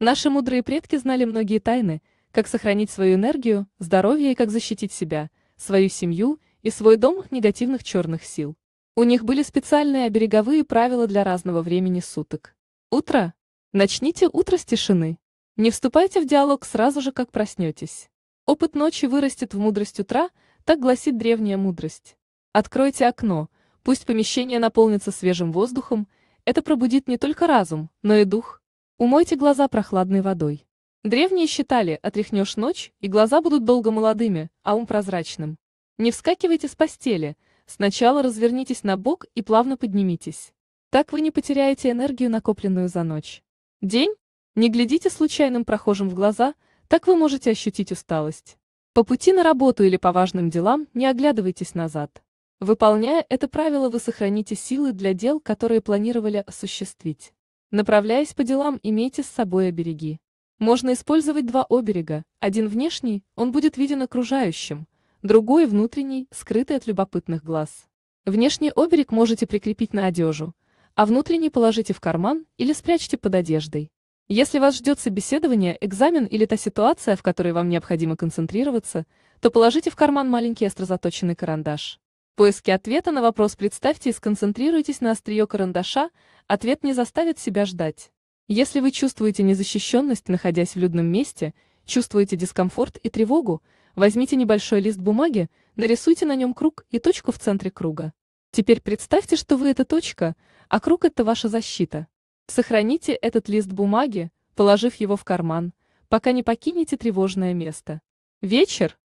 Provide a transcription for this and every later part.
Наши мудрые предки знали многие тайны, как сохранить свою энергию, здоровье и как защитить себя, свою семью и свой дом от негативных черных сил. У них были специальные обереговые правила для разного времени суток. Утро. Начните утро с тишины. Не вступайте в диалог сразу же, как проснетесь. Опыт ночи вырастет в мудрость утра, так гласит древняя мудрость. Откройте окно, пусть помещение наполнится свежим воздухом, это пробудит не только разум, но и дух. Умойте глаза прохладной водой. Древние считали, отряхнешь ночь, и глаза будут долго молодыми, а ум прозрачным. Не вскакивайте с постели, сначала развернитесь на бок и плавно поднимитесь. Так вы не потеряете энергию, накопленную за ночь. День? Не глядите случайным прохожим в глаза, так вы можете ощутить усталость. По пути на работу или по важным делам не оглядывайтесь назад. Выполняя это правило, вы сохраните силы для дел, которые планировали осуществить. Направляясь по делам, имейте с собой обереги. Можно использовать два оберега, один внешний, он будет виден окружающим, другой внутренний, скрытый от любопытных глаз. Внешний оберег можете прикрепить на одежу, а внутренний положите в карман или спрячьте под одеждой. Если вас ждет собеседование, экзамен или та ситуация, в которой вам необходимо концентрироваться, то положите в карман маленький острозаточенный карандаш поиске ответа на вопрос представьте и сконцентрируйтесь на острие карандаша, ответ не заставит себя ждать. Если вы чувствуете незащищенность, находясь в людном месте, чувствуете дискомфорт и тревогу, возьмите небольшой лист бумаги, нарисуйте на нем круг и точку в центре круга. Теперь представьте, что вы эта точка, а круг это ваша защита. Сохраните этот лист бумаги, положив его в карман, пока не покинете тревожное место. Вечер,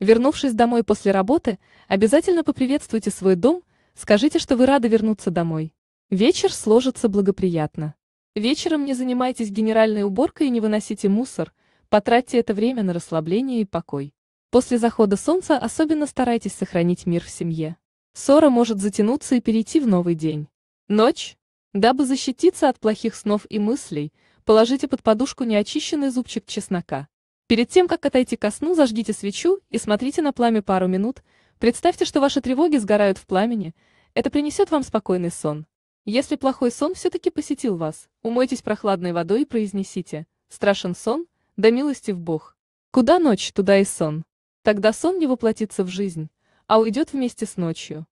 Вернувшись домой после работы, обязательно поприветствуйте свой дом, скажите, что вы рады вернуться домой. Вечер сложится благоприятно. Вечером не занимайтесь генеральной уборкой и не выносите мусор, потратьте это время на расслабление и покой. После захода солнца особенно старайтесь сохранить мир в семье. Ссора может затянуться и перейти в новый день. Ночь. Дабы защититься от плохих снов и мыслей, положите под подушку неочищенный зубчик чеснока. Перед тем, как отойти ко сну, зажгите свечу и смотрите на пламя пару минут. Представьте, что ваши тревоги сгорают в пламени. Это принесет вам спокойный сон. Если плохой сон все-таки посетил вас, умойтесь прохладной водой и произнесите «Страшен сон, да милости в Бог». Куда ночь, туда и сон. Тогда сон не воплотится в жизнь, а уйдет вместе с ночью.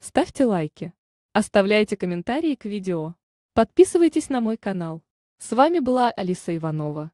Ставьте лайки. Оставляйте комментарии к видео. Подписывайтесь на мой канал. С вами была Алиса Иванова.